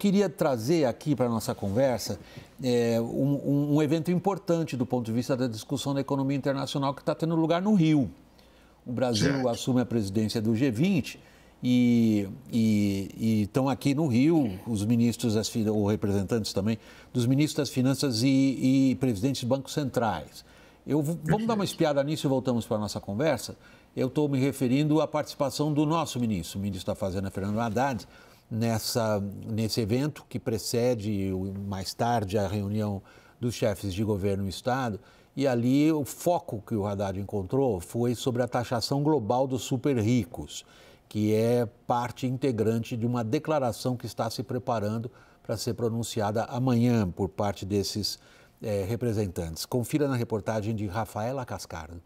queria trazer aqui para a nossa conversa é, um, um, evento importante do ponto de vista da discussão da economia internacional que está tendo lugar no Rio. O Brasil certo. assume a presidência do G20 e estão aqui no Rio os ministros, das, ou representantes também, dos ministros das Finanças e, e presidentes de bancos centrais. Eu, vamos dar uma espiada nisso e voltamos para a nossa conversa. Eu estou me referindo à participação do nosso ministro, o ministro da tá Fazenda, Fernando Haddad, nessa, nesse evento que precede mais tarde a reunião dos chefes de governo e Estado. E ali o foco que o Haddad encontrou foi sobre a taxação global dos super ricos, que é parte integrante de uma declaração que está se preparando para ser pronunciada amanhã por parte desses é, representantes. Confira na reportagem de Rafaela Cascardo.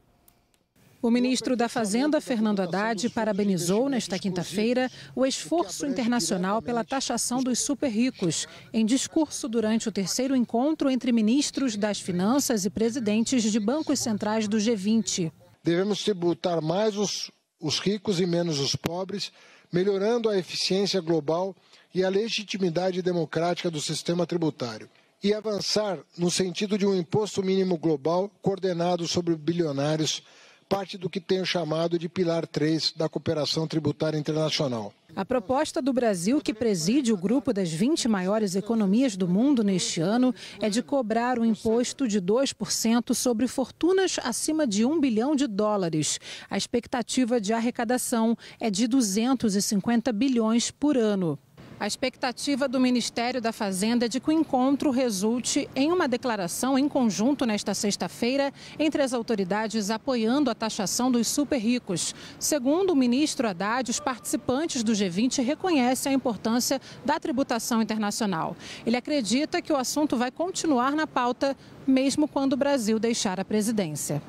O ministro da Fazenda, Fernando Haddad, parabenizou nesta quinta-feira o esforço internacional pela taxação dos super-ricos, em discurso durante o terceiro encontro entre ministros das Finanças e presidentes de bancos centrais do G20. Devemos tributar mais os, os ricos e menos os pobres, melhorando a eficiência global e a legitimidade democrática do sistema tributário e avançar no sentido de um imposto mínimo global coordenado sobre bilionários parte do que tenho chamado de Pilar 3 da cooperação tributária internacional. A proposta do Brasil, que preside o grupo das 20 maiores economias do mundo neste ano, é de cobrar um imposto de 2% sobre fortunas acima de 1 bilhão de dólares. A expectativa de arrecadação é de 250 bilhões por ano. A expectativa do Ministério da Fazenda é de que o encontro resulte em uma declaração em conjunto nesta sexta-feira entre as autoridades apoiando a taxação dos super-ricos. Segundo o ministro Haddad, os participantes do G20 reconhecem a importância da tributação internacional. Ele acredita que o assunto vai continuar na pauta, mesmo quando o Brasil deixar a presidência.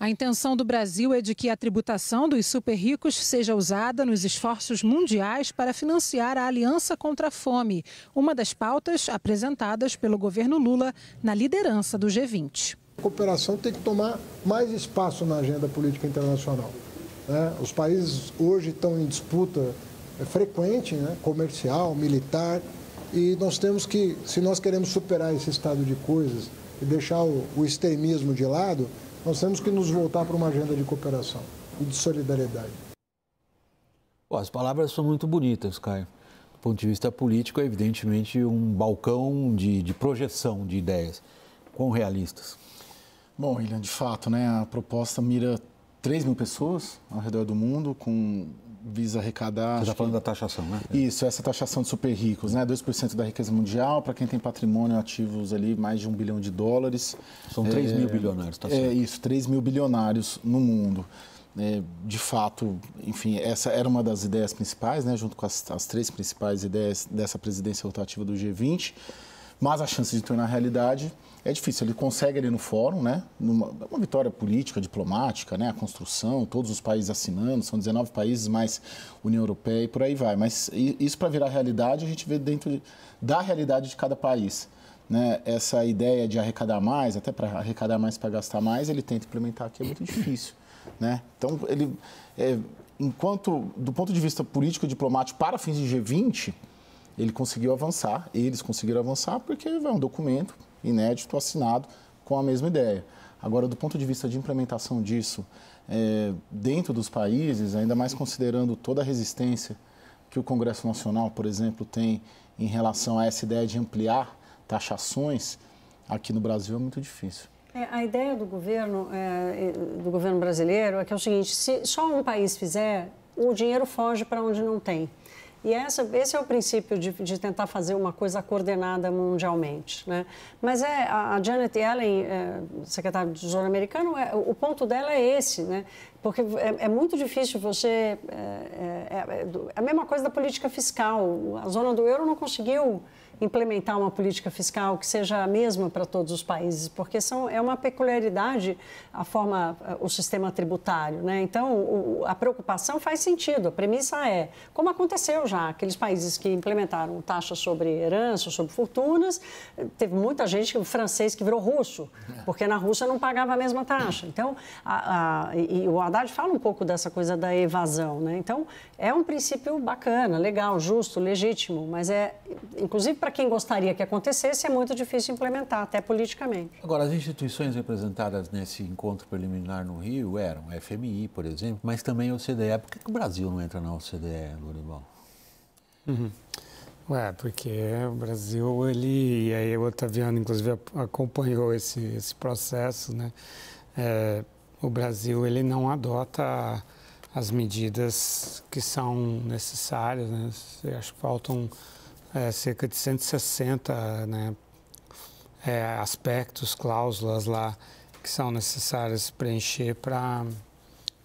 A intenção do Brasil é de que a tributação dos super-ricos seja usada nos esforços mundiais para financiar a Aliança contra a Fome, uma das pautas apresentadas pelo governo Lula na liderança do G20. A cooperação tem que tomar mais espaço na agenda política internacional. Né? Os países hoje estão em disputa é frequente, né? comercial, militar, e nós temos que, se nós queremos superar esse estado de coisas e deixar o, o extremismo de lado, nós temos que nos voltar para uma agenda de cooperação e de solidariedade. as palavras são muito bonitas, Caio. Do ponto de vista político, é evidentemente um balcão de, de projeção de ideias. Quão realistas? Bom, William, de fato, né, a proposta mira 3 mil pessoas ao redor do mundo, com visa arrecadar. Você está falando que... da taxação, né? É. Isso, essa taxação de super ricos, né? 2% da riqueza mundial, para quem tem patrimônio ativos ali, mais de um bilhão de dólares. São 3 é... mil bilionários, tá certo? É isso, 3 mil bilionários no mundo. É, de fato, enfim, essa era uma das ideias principais, né? Junto com as, as três principais ideias dessa presidência rotativa do G20 mas a chance de tornar realidade é difícil. Ele consegue ali no fórum, né? Numa, uma vitória política, diplomática, né? A construção, todos os países assinando, são 19 países mais União Europeia e por aí vai. Mas isso para virar realidade, a gente vê dentro de, da realidade de cada país. Né, essa ideia de arrecadar mais, até para arrecadar mais para gastar mais, ele tenta implementar aqui, é muito difícil. Né? Então, ele, é, enquanto, do ponto de vista político e diplomático, para fins de G20, ele conseguiu avançar, eles conseguiram avançar porque é um documento inédito assinado com a mesma ideia. Agora, do ponto de vista de implementação disso é, dentro dos países, ainda mais considerando toda a resistência que o Congresso Nacional, por exemplo, tem em relação a essa ideia de ampliar taxações, aqui no Brasil é muito difícil. É, a ideia do governo, é, é do governo brasileiro é que é o seguinte: se só um país fizer, o dinheiro foge para onde não tem. E essa, esse é o princípio de, de, tentar fazer uma coisa coordenada mundialmente. Né? Mas é, a, a Janet Yellen, é, secretária do Tesouro americano, é, o ponto dela é esse, né? porque é, é muito difícil você... É, é, é, é, a mesma coisa da política fiscal. A zona do euro não conseguiu implementar uma política fiscal que seja a mesma para todos os países, porque são, é uma peculiaridade a forma, eh, o sistema tributário. Né? Então, o, a preocupação faz sentido, a premissa é, como aconteceu já, aqueles países que implementaram taxas sobre heranças sobre fortunas, teve muita gente, francês, que virou russo, porque na Rússia não pagava a mesma taxa. Então, a, a, e o Haddad fala um pouco dessa coisa da evasão. Né? Então, é um princípio bacana, legal, justo, legítimo, mas é, inclusive, para para quem gostaria que acontecesse, é muito difícil implementar, até politicamente. Agora, as instituições representadas nesse encontro preliminar no Rio eram a FMI, por exemplo, mas também a OCDE. Por que, que o Brasil não entra na OCDE, Lourival? Uhum. É, porque o Brasil, ele, e aí o Otaviano, inclusive, acompanhou esse, esse processo, né? É, o Brasil, ele não adota as medidas que são necessárias, né? Eu acho que faltam é, cerca de 160 né, é, aspectos, cláusulas lá que são necessárias preencher para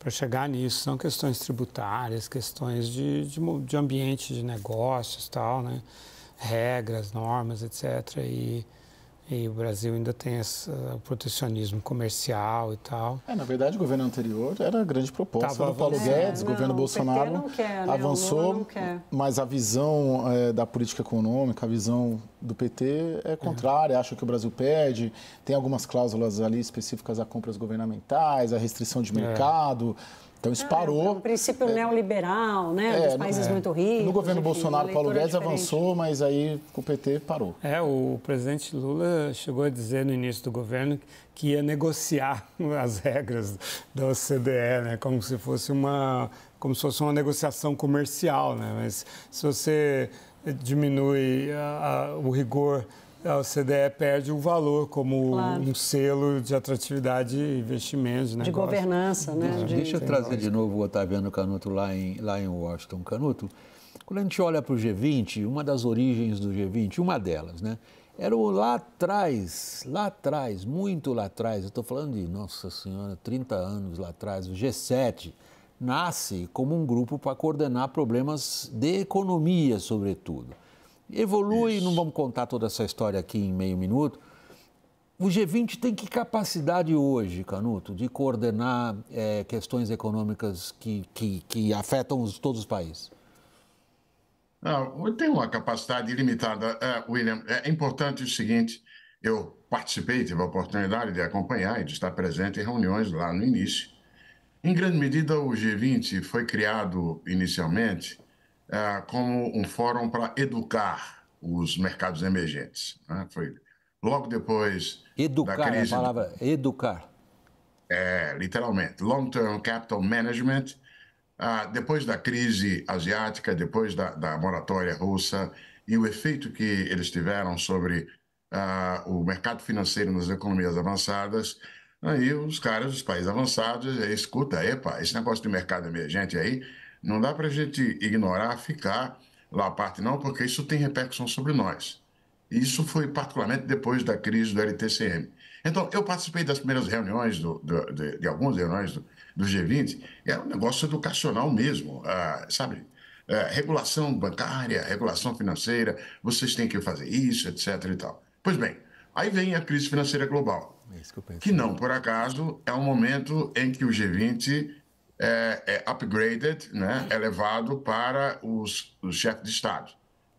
chegar nisso. São questões tributárias, questões de, de, de ambiente de negócios, tal, né, regras, normas, etc. E, e o Brasil ainda tem esse protecionismo comercial e tal. É, na verdade, o governo anterior era a grande proposta Tava do Paulo Guedes, é, governo Bolsonaro não quer, né? avançou, mas a visão é, da política econômica, a visão do PT é, é contrária, é. acha que o Brasil perde, tem algumas cláusulas ali específicas a compras governamentais, a restrição de é. mercado. É então isso ah, é parou. É um princípio é, neoliberal, né? É, dos países é. muito ricos. No governo enfim, Bolsonaro, Paulo Guedes diferente. avançou, mas aí com o PT parou. É, o presidente Lula chegou a dizer no início do governo que ia negociar as regras da OCDE, né? Como se fosse uma, como se fosse uma negociação comercial, né? Mas se você diminui a, a, o rigor é, o CDE perde o valor como claro. um selo de atratividade e investimento. Né? De, de governança, né? Deixa, de... deixa eu trazer de novo o Otaviano Canuto lá em, lá em Washington. Canuto, quando a gente olha para o G20, uma das origens do G20, uma delas, né? Era o lá atrás, lá atrás, muito lá atrás, eu estou falando de, nossa senhora, 30 anos lá atrás, o G7 nasce como um grupo para coordenar problemas de economia, sobretudo evolui, Isso. não vamos contar toda essa história aqui em meio minuto. O G20 tem que capacidade hoje, Canuto, de coordenar é, questões econômicas que, que, que afetam os, todos os países? Não, ah, tem uma capacidade ilimitada, é, William. É importante o seguinte: eu participei, tive a oportunidade de acompanhar e de estar presente em reuniões lá no início. Em grande medida, o G20 foi criado inicialmente é, como um fórum para educar os mercados emergentes. Né? Foi logo depois educar, da é crise... Educar, a palavra educar. É, literalmente. Long-term capital management. Ah, depois da crise asiática, depois da, da, moratória russa e o efeito que eles tiveram sobre ah, o mercado financeiro nas economias avançadas, aí os caras dos países avançados escuta, epa, esse negócio de mercado emergente aí não dá para a gente ignorar, ficar lá à parte, não, porque isso tem repercussão sobre nós. Isso foi particularmente depois da crise do LTCM. Então, eu participei das primeiras reuniões, do, do, de, de, algumas reuniões do, do, G20, e era um negócio educacional mesmo, ah, sabe? É, regulação bancária, regulação financeira, vocês têm que fazer isso, etc. e tal. Pois bem, aí vem a crise financeira global, é que, que não por acaso é um momento em que o G20 é, é upgraded, né, elevado é para os, os chefes de Estado.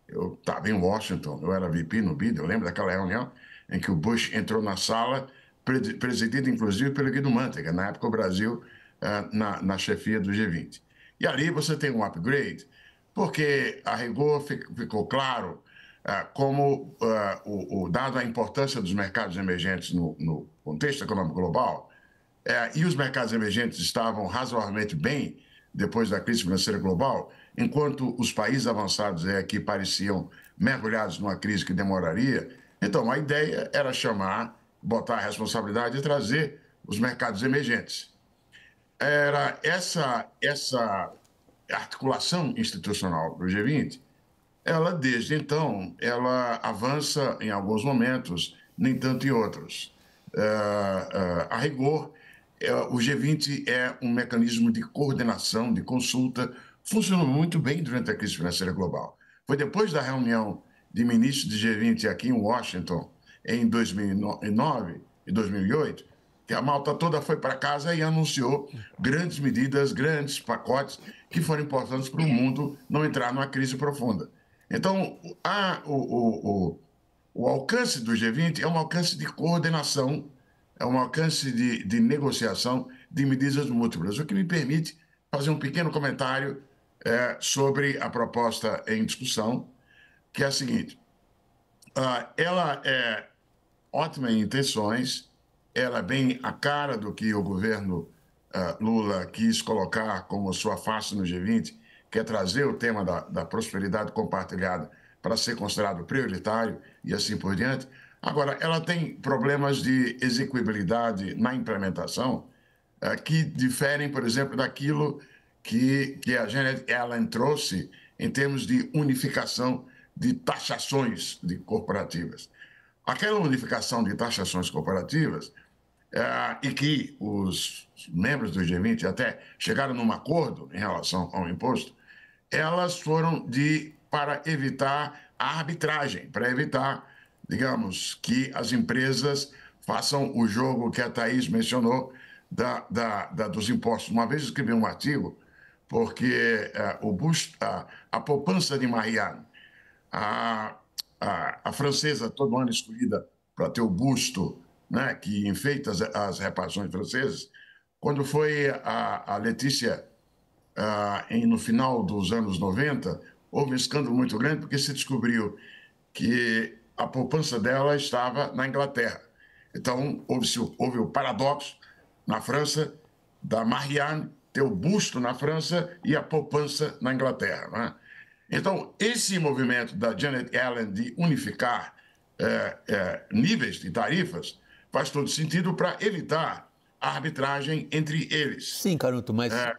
Eu estava em Washington, eu era VP no BID, eu lembro daquela reunião em que o Bush entrou na sala, presidido inclusive pelo Guido Mantega, na época o Brasil ah, na, na chefia do G20. E ali você tem um upgrade, porque a rigor ficou claro ah, como, ah, o, dado a importância dos mercados emergentes no, no contexto econômico global, é, e os mercados emergentes estavam razoavelmente bem depois da crise financeira global, enquanto os países avançados é, que pareciam mergulhados numa crise que demoraria. Então, a ideia era chamar, botar a responsabilidade e trazer os mercados emergentes. Era essa, essa articulação institucional do G20, ela desde então, ela avança em alguns momentos, nem tanto em outros. Uh, uh, a rigor, é, o G20 é um mecanismo de coordenação, de consulta, funcionou muito bem durante a crise financeira global. Foi depois da reunião de ministros de G20 aqui em Washington, em 2009 e 2008, que a malta toda foi para casa e anunciou grandes medidas, grandes pacotes que foram importantes para o mundo não entrar numa crise profunda. Então, a, o, o, o, o alcance do G20 é um alcance de coordenação é um alcance de, de negociação de medidas múltiplas, o que me permite fazer um pequeno comentário é, sobre a proposta em discussão, que é a seguinte: uh, ela é ótima em intenções, ela é bem a cara do que o governo uh, Lula quis colocar como sua face no G20, que é trazer o tema da, da prosperidade compartilhada para ser considerado prioritário e assim por diante. Agora, ela tem problemas de execuibilidade na implementação eh, que diferem, por exemplo, daquilo que, que a Janet Allen trouxe em termos de unificação de taxações de corporativas. Aquela unificação de taxações corporativas eh, e que os membros do G20 até chegaram num acordo em relação ao imposto, elas foram de para evitar a arbitragem, para evitar digamos, que as empresas façam o jogo que a Thaís mencionou da, da, da dos impostos. Uma vez escrevi um artigo, porque uh, o Bush, uh, a poupança de Marianne, a, a, a francesa todo ano escolhida para ter o busto né, que enfeita as, as reparações francesas, quando foi a, a Letícia, uh, em, no final dos anos 90, houve um escândalo muito grande, porque se descobriu que a poupança dela estava na Inglaterra. Então, houve, houve o paradoxo na França da Marianne ter o busto na França e a poupança na Inglaterra. Né? Então, esse movimento da Janet Allen de unificar é, é, níveis de tarifas faz todo sentido para evitar a arbitragem entre eles. Sim, Caruto, mas. É,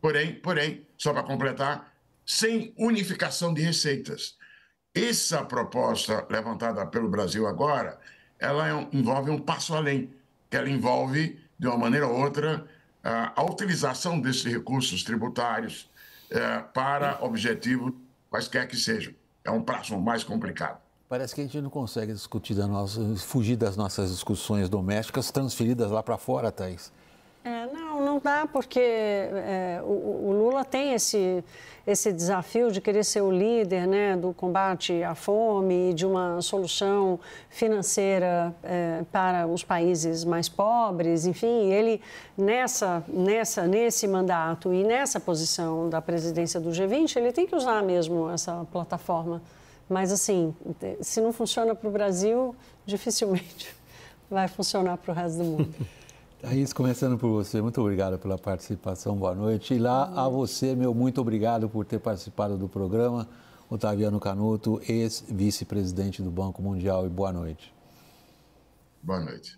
porém, porém, só para completar, sem unificação de receitas. Essa proposta levantada pelo Brasil agora, ela é envolve um passo além, que ela envolve, de uma maneira ou outra, a utilização desses recursos tributários é, para objetivos quaisquer que sejam. É um prazo mais complicado. Parece que a gente não consegue discutir, da nossa, fugir das nossas discussões domésticas transferidas lá para fora, Thais. É, não, não dá, porque é, o, o, Lula tem esse, esse desafio de querer ser o líder né, do combate à fome e de uma solução financeira é, para os países mais pobres. Enfim, ele nessa, nessa, nesse mandato e nessa posição da presidência do G20, ele tem que usar mesmo essa plataforma. Mas, assim, se não funciona para o Brasil, dificilmente vai funcionar para o resto do mundo. Thaís, começando por você, muito obrigado pela participação, boa noite. E lá a você, meu muito obrigado por ter participado do programa. Otaviano Canuto, ex-vice-presidente do Banco Mundial, e boa noite. Boa noite.